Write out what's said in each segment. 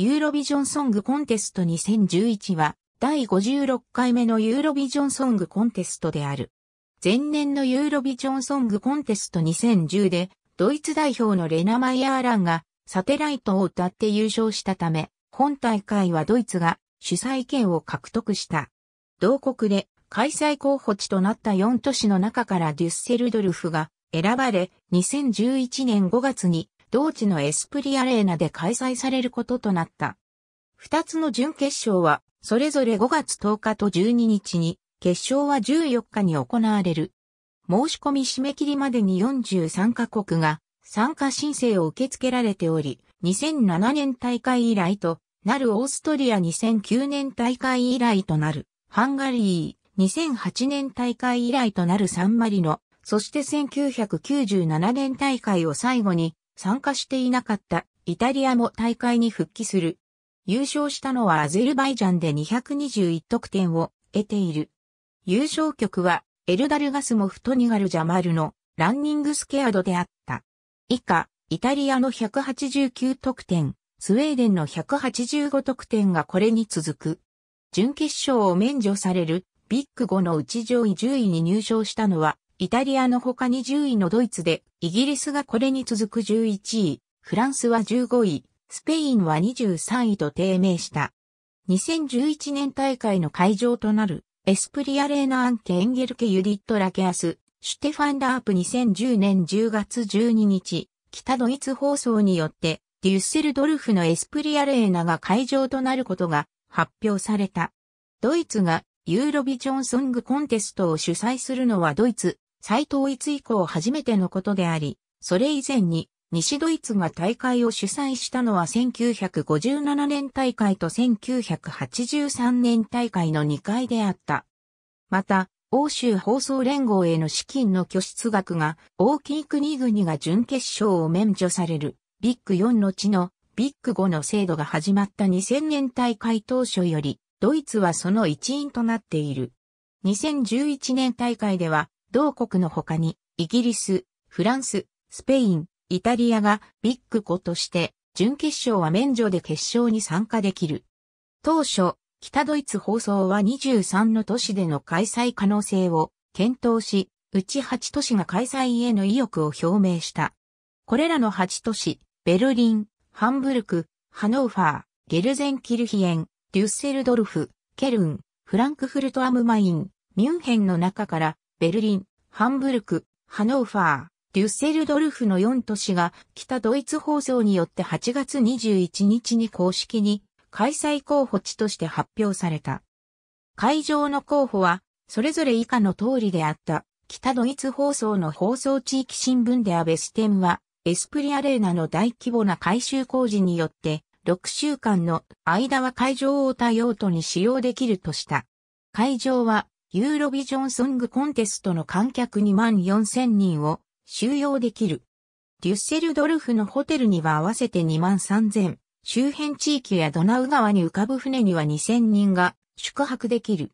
ユーロビジョンソングコンテスト2011は、第56回目のユーロビジョンソングコンテストである。前年のユーロビジョンソングコンテスト2010で、ドイツ代表のレナ・マイヤーランが、サテライトを歌って優勝したため、本大会はドイツが主催権を獲得した。同国で開催候補地となった4都市の中からデュッセルドルフが選ばれ、2011年5月に同地のエスプリアレーナで開催されることとなった。二つの準決勝は、それぞれ5月10日と12日に、決勝は14日に行われる。申し込み締め切りまでに43カ国が参加申請を受け付けられており、2007年大会以来となるオーストリア2009年大会以来となるハンガリー、2008年大会以来となるサンマリノ、そして1997年大会を最後に参加していなかったイタリアも大会に復帰する。優勝したのはアゼルバイジャンで221得点を得ている。優勝曲はエルダルガスモフトニガルジャマルのランニングスケアドであった。以下、イタリアの189得点、スウェーデンの185得点がこれに続く。準決勝を免除されるビッグ5のうち上位10位に入賞したのはイタリアの他に10位のドイツで、イギリスがこれに続く11位、フランスは15位、スペインは23位と低迷した。2011年大会の会場となる、エスプリアレーナ・アンケ・エンゲルケ・ユディット・ラケアス、シュテファン・ダープ2010年10月12日、北ドイツ放送によって、デュッセルドルフのエスプリアレーナが会場となることが発表された。ドイツがユーロビジョンソングコンテストを主催するのはドイツ再統一以降初めてのことであり、それ以前に西ドイツが大会を主催したのは1957年大会と1983年大会の2回であった。また、欧州放送連合への資金の拠出額が大きい国々が準決勝を免除されるビッグ4の地のビッグ5の制度が始まった2000年大会当初より、ドイツはその一員となっている。2011年大会では、同国の他に、イギリス、フランス、スペイン、イタリアがビッグ5として、準決勝は免除で決勝に参加できる。当初、北ドイツ放送は23の都市での開催可能性を検討し、うち8都市が開催への意欲を表明した。これらの8都市、ベルリン、ハンブルク、ハノーファー、ゲルゼンキルヒエン、デュッセルドルフ、ケルン、フランクフルトアムマイン、ミュンヘンの中からベルリン、ハンブルク、ハノーファー、デュッセルドルフの4都市が北ドイツ放送によって8月21日に公式に開催候補地として発表された。会場の候補はそれぞれ以下の通りであった。北ドイツ放送の放送地域新聞でアベステンはエスプリアレーナの大規模な改修工事によって6週間の間は会場を多用途に使用できるとした。会場はユーロビジョンソングコンテストの観客2万4000人を収容できる。デュッセルドルフのホテルには合わせて2万3000、周辺地域やドナウ川に浮かぶ船には2000人が宿泊できる。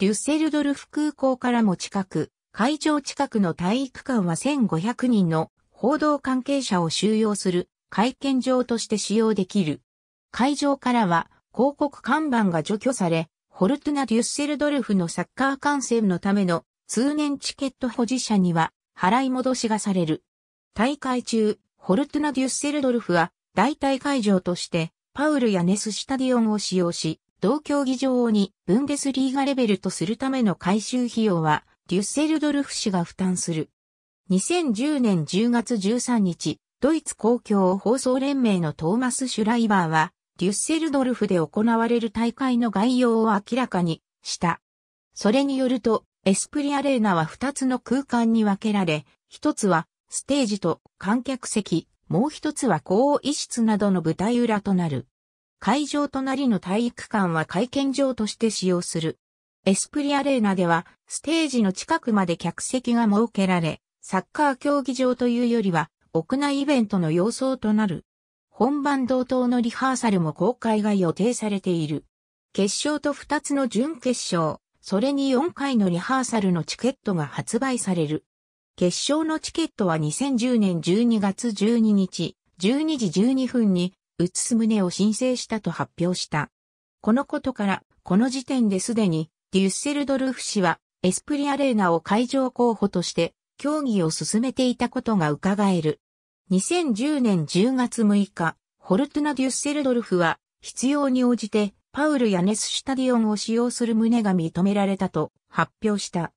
デュッセルドルフ空港からも近く、会場近くの体育館は1500人の報道関係者を収容する会見場として使用できる。会場からは広告看板が除去され、フォルトゥナ・デュッセルドルフのサッカー観戦のための通年チケット保持者には払い戻しがされる。大会中、フォルトゥナ・デュッセルドルフは代替会場としてパウルやネススタディオンを使用し、同競技場にブンデスリーガレベルとするための改修費用はデュッセルドルフ氏が負担する。2010年10月13日、ドイツ公共放送連盟のトーマス・シュライバーは、デュッセルドルフで行われる大会の概要を明らかにした。それによると、エスプリアレーナは2つの空間に分けられ、1つはステージと観客席、もう1つは更衣室などの舞台裏となる。会場となりの体育館は会見場として使用する。エスプリアレーナでは、ステージの近くまで客席が設けられ、サッカー競技場というよりは、屋内イベントの様相となる。本番同等のリハーサルも公開が予定されている。決勝と2つの準決勝、それに4回のリハーサルのチケットが発売される。決勝のチケットは2010年12月12日、12時12分に、うつす旨を申請したと発表した。このことから、この時点ですでに、デュッセルドルフ氏は、エスプリアレーナを会場候補として、競技を進めていたことが伺える。2010年10月6日、ホルトゥナ・デュッセルドルフは、必要に応じて、パウル・ヤネス・シュタディオンを使用する旨が認められたと発表した。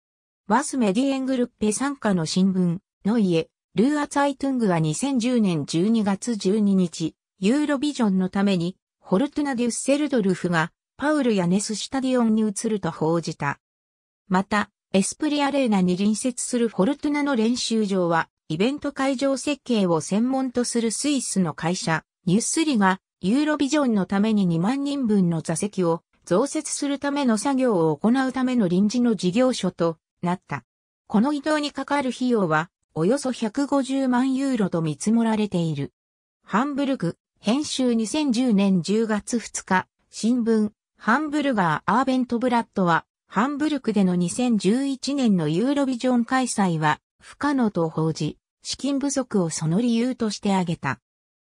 ワス・メディエングルッペ参加の新聞、ノイエ、ルーア・ツァイトゥングは2010年12月12日、ユーロビジョンのために、ホルトゥナ・デュッセルドルフが、パウル・ヤネス・シュタディオンに移ると報じた。また、エスプリアレーナに隣接するフォルトゥナの練習場は、イベント会場設計を専門とするスイスの会社、ニュースリが、ユーロビジョンのために2万人分の座席を増設するための作業を行うための臨時の事業所となった。この移動にかかる費用は、およそ150万ユーロと見積もられている。ハンブルグ、編集2010年10月2日、新聞、ハンブルガー・アーベント・ブラッドは、ハンブルクでの2011年のユーロビジョン開催は、不可能と報じ、資金不足をその理由として挙げた。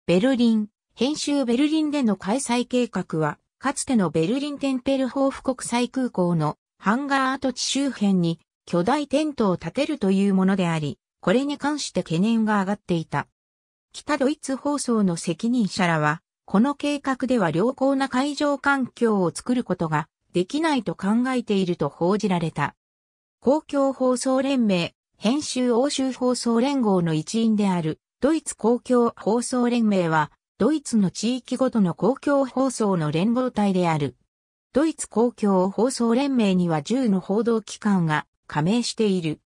ベルリン、編集ベルリンでの開催計画は、かつてのベルリンテンペルホーフ国際空港のハンガー跡地周辺に巨大テントを建てるというものであり、これに関して懸念が上がっていた。北ドイツ放送の責任者らは、この計画では良好な会場環境を作ることができないと考えていると報じられた。公共放送連盟編集欧州放送連合の一員である、ドイツ公共放送連盟は、ドイツの地域ごとの公共放送の連合体である。ドイツ公共放送連盟には10の報道機関が加盟している。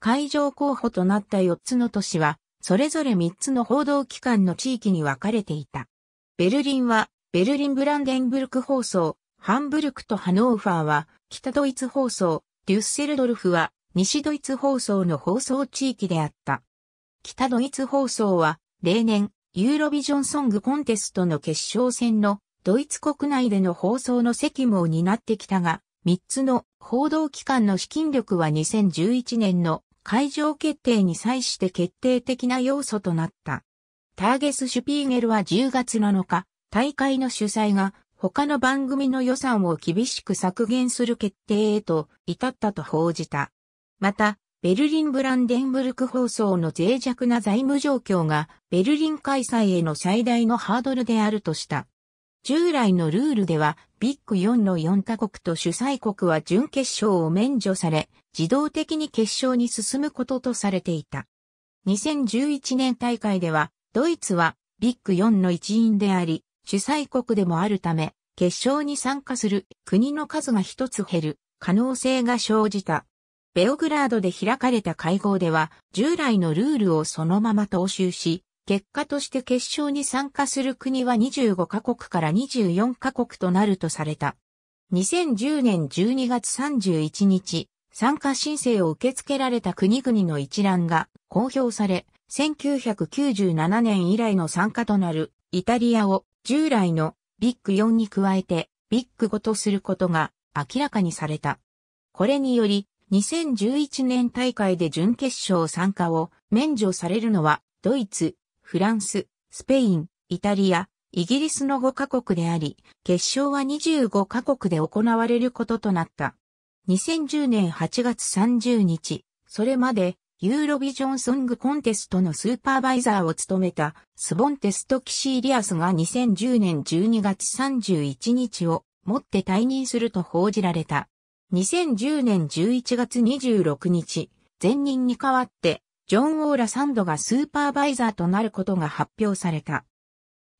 会場候補となった4つの都市は、それぞれ3つの報道機関の地域に分かれていた。ベルリンは、ベルリンブランデンブルク放送、ハンブルクとハノーファーは、北ドイツ放送、デュッセルドルフは、西ドイツ放送の放送地域であった。北ドイツ放送は、例年、ユーロビジョンソングコンテストの決勝戦のドイツ国内での放送の責務を担ってきたが、3つの報道機関の資金力は2011年の会場決定に際して決定的な要素となった。ターゲス・シュピーゲルは10月7日、大会の主催が他の番組の予算を厳しく削減する決定へと至ったと報じた。また、ベルリン・ブランデンブルク放送の脆弱な財務状況がベルリン開催への最大のハードルであるとした。従来のルールではビッグ4の4カ国と主催国は準決勝を免除され、自動的に決勝に進むこととされていた。2011年大会では、ドイツはビッグ4の一員であり、主催国でもあるため、決勝に参加する国の数が一つ減る可能性が生じた。ベオグラードで開かれた会合では、従来のルールをそのまま踏襲し、結果として決勝に参加する国は25カ国から24カ国となるとされた。2010年12月31日、参加申請を受け付けられた国々の一覧が公表され、1997年以来の参加となるイタリアを従来のビッグ4に加えてビッグ5とすることが明らかにされた。これにより2011年大会で準決勝参加を免除されるのは、ドイツ、フランス、スペイン、イタリア、イギリスの5カ国であり、決勝は25カ国で行われることとなった。2010年8月30日、それまで、ユーロビジョンソングコンテストのスーパーバイザーを務めたスボンテストキシーリアスが2010年12月31日をもって退任すると報じられた。2010年11月26日、前任に代わって、ジョン・オーラ・サンドがスーパーバイザーとなることが発表された。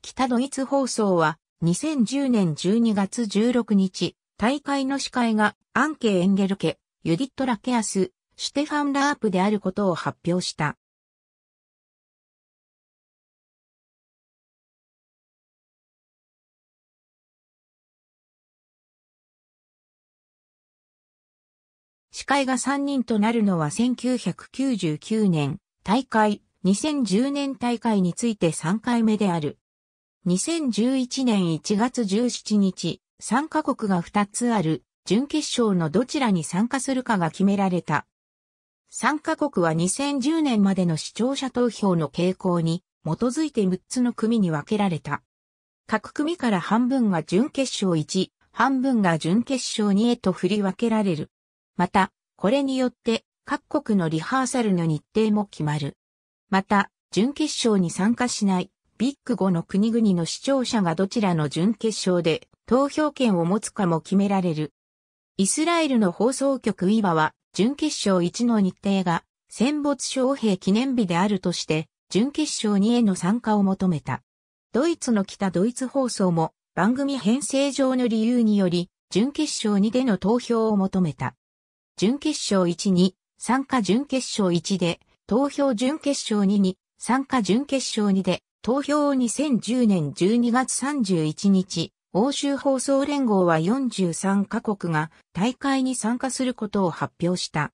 北ドイツ放送は、2010年12月16日、大会の司会が、アンケ・エンゲルケ、ユディット・ラケアス、シュテファン・ラープであることを発表した。司会が3人となるのは1999年大会、2010年大会について3回目である。2011年1月17日、参加国が2つある、準決勝のどちらに参加するかが決められた。参加国は2010年までの視聴者投票の傾向に基づいて6つの組に分けられた。各組から半分が準決勝1、半分が準決勝2へと振り分けられる。また、これによって各国のリハーサルの日程も決まる。また、準決勝に参加しないビッグ5の国々の視聴者がどちらの準決勝で投票権を持つかも決められる。イスラエルの放送局イバは準決勝1の日程が戦没将兵記念日であるとして準決勝2への参加を求めた。ドイツの北ドイツ放送も番組編成上の理由により準決勝2での投票を求めた。準決勝1に、参加準決勝1で、投票準決勝2に、参加準決勝2で、投票を2010年12月31日、欧州放送連合は43カ国が大会に参加することを発表した。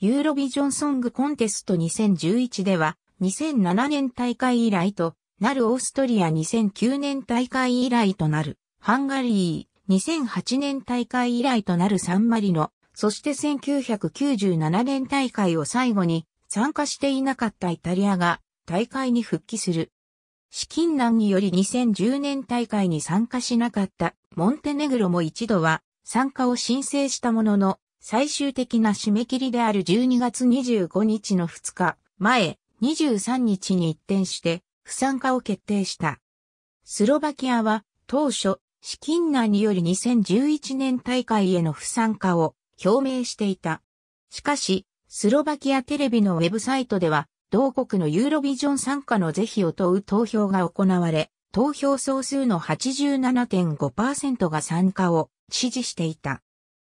ユーロビジョンソングコンテスト2011では、2007年大会以来となるオーストリア2009年大会以来となる、ハンガリー2008年大会以来となるサンマリノ、そして1997年大会を最後に参加していなかったイタリアが大会に復帰する。資金難により2010年大会に参加しなかったモンテネグロも一度は参加を申請したものの最終的な締め切りである12月25日の2日前23日に一転して不参加を決定した。スロバキアは当初資金難により2011年大会への不参加を表明していた。しかし、スロバキアテレビのウェブサイトでは、同国のユーロビジョン参加の是非を問う投票が行われ、投票総数の87.5%が参加を支持していた。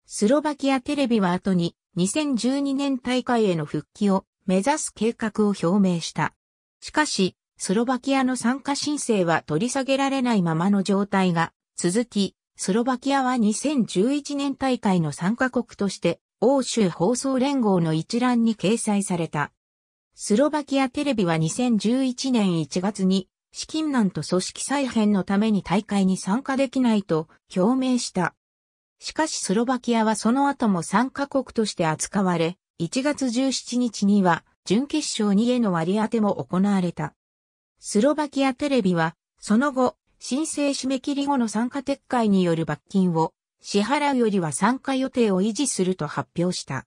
スロバキアテレビは後に2012年大会への復帰を目指す計画を表明した。しかし、スロバキアの参加申請は取り下げられないままの状態が続き、スロバキアは2011年大会の参加国として欧州放送連合の一覧に掲載された。スロバキアテレビは2011年1月に資金難と組織再編のために大会に参加できないと表明した。しかしスロバキアはその後も参加国として扱われ、1月17日には準決勝2への割り当ても行われた。スロバキアテレビは、その後、申請締め切り後の参加撤回による罰金を支払うよりは参加予定を維持すると発表した。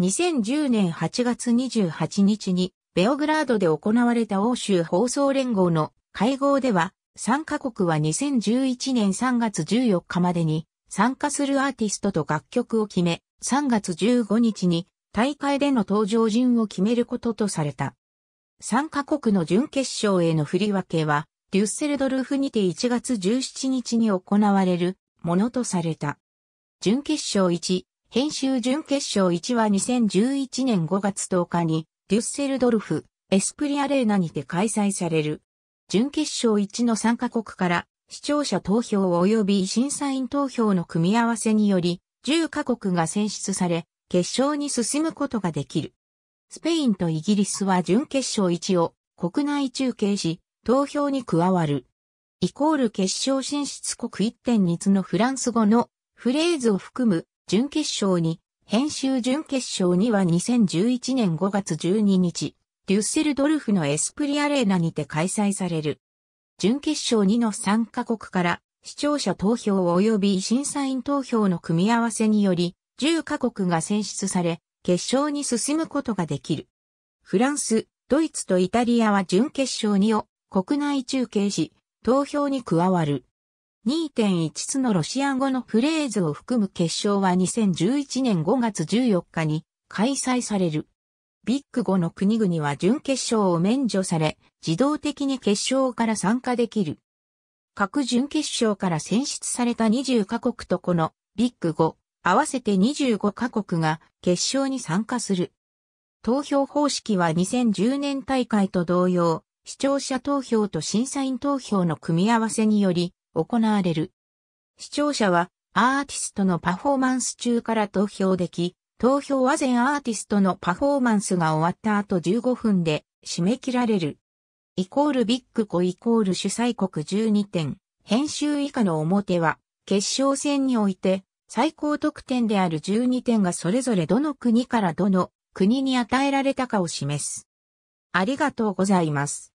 2010年8月28日にベオグラードで行われた欧州放送連合の会合では参加国は2011年3月14日までに参加するアーティストと楽曲を決め3月15日に大会での登場順を決めることとされた。参加国の準決勝への振り分けはデュッセルドルフにて1月17日に行われるものとされた。準決勝1、編集準決勝1は2011年5月10日にデュッセルドルフ、エスプリアレーナにて開催される。準決勝1の3カ国から視聴者投票及び審査員投票の組み合わせにより10カ国が選出され決勝に進むことができる。スペインとイギリスは準決勝1を国内中継し、投票に加わる。イコール決勝進出国1.2のフランス語のフレーズを含む準決勝に、編集準決勝には2011年5月12日、デュッセルドルフのエスプリアレーナにて開催される。準決勝2の3カ国から視聴者投票及び審査員投票の組み合わせにより10カ国が選出され決勝に進むことができる。フランス、ドイツとイタリアは準決勝2を国内中継し、投票に加わる。2.1つのロシア語のフレーズを含む決勝は2011年5月14日に開催される。ビッグ5の国々は準決勝を免除され、自動的に決勝から参加できる。各準決勝から選出された20カ国とこのビッグ5、合わせて25カ国が決勝に参加する。投票方式は2010年大会と同様、視聴者投票と審査員投票の組み合わせにより行われる。視聴者はアーティストのパフォーマンス中から投票でき、投票は全アーティストのパフォーマンスが終わった後15分で締め切られる。イコールビッグコイコール主催国12点。編集以下の表は、決勝戦において、最高得点である12点がそれぞれどの国からどの国に与えられたかを示す。ありがとうございます。